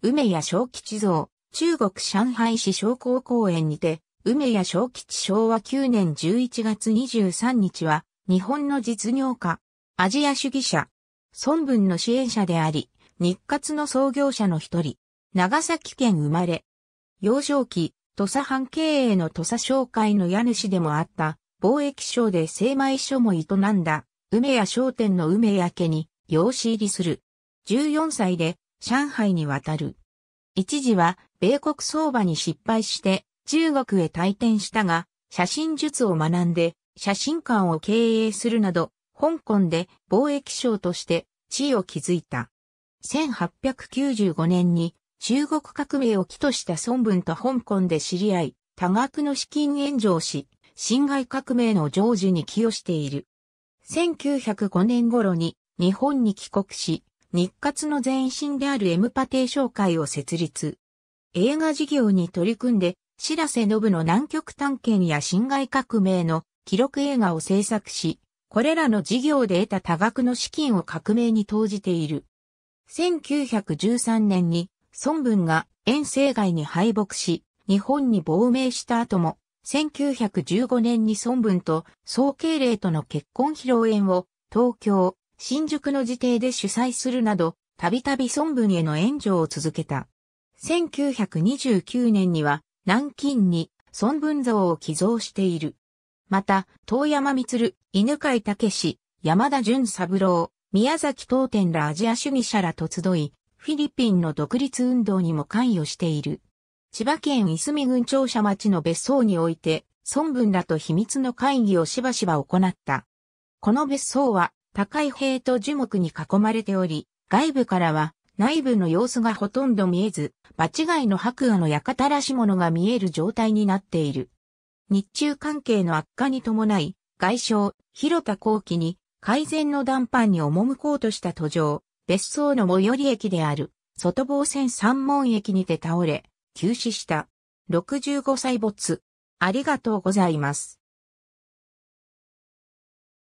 梅屋小吉像、中国上海市商工公園にて、梅屋小吉昭和9年11月23日は、日本の実業家、アジア主義者、孫文の支援者であり、日活の創業者の一人、長崎県生まれ、幼少期、土佐藩経営の土佐商会の家主でもあった、貿易商で精米所も営んだ、梅屋商店の梅屋家に、養子入りする。14歳で、上海に渡る。一時は米国相場に失敗して中国へ退店したが、写真術を学んで写真館を経営するなど、香港で貿易商として地位を築いた。1895年に中国革命を起とした孫文と香港で知り合い、多額の資金援助をし、侵害革命の成就に寄与している。1905年頃に日本に帰国し、日活の前身であるエムパテー商会を設立。映画事業に取り組んで、白瀬信の南極探検や侵害革命の記録映画を制作し、これらの事業で得た多額の資金を革命に投じている。1913年に孫文が遠征外に敗北し、日本に亡命した後も、1915年に孫文と総慶礼との結婚披露宴を東京、新宿の自邸で主催するなど、たびたび孫文への援助を続けた。1929年には、南京に孫文像を寄贈している。また、遠山光、犬飼武史、山田淳三郎、宮崎東天らアジア主義者らと集い、フィリピンの独立運動にも関与している。千葉県いすみ郡庁舎町の別荘において、孫文らと秘密の会議をしばしば行った。この別荘は、高い塀と樹木に囲まれており、外部からは内部の様子がほとんど見えず、場違いの白亜の館らし物が見える状態になっている。日中関係の悪化に伴い、外相、広田後期に改善の談判に赴こうとした途上、別荘の最寄り駅である、外房線三門駅にて倒れ、急死した。65歳没。ありがとうございます。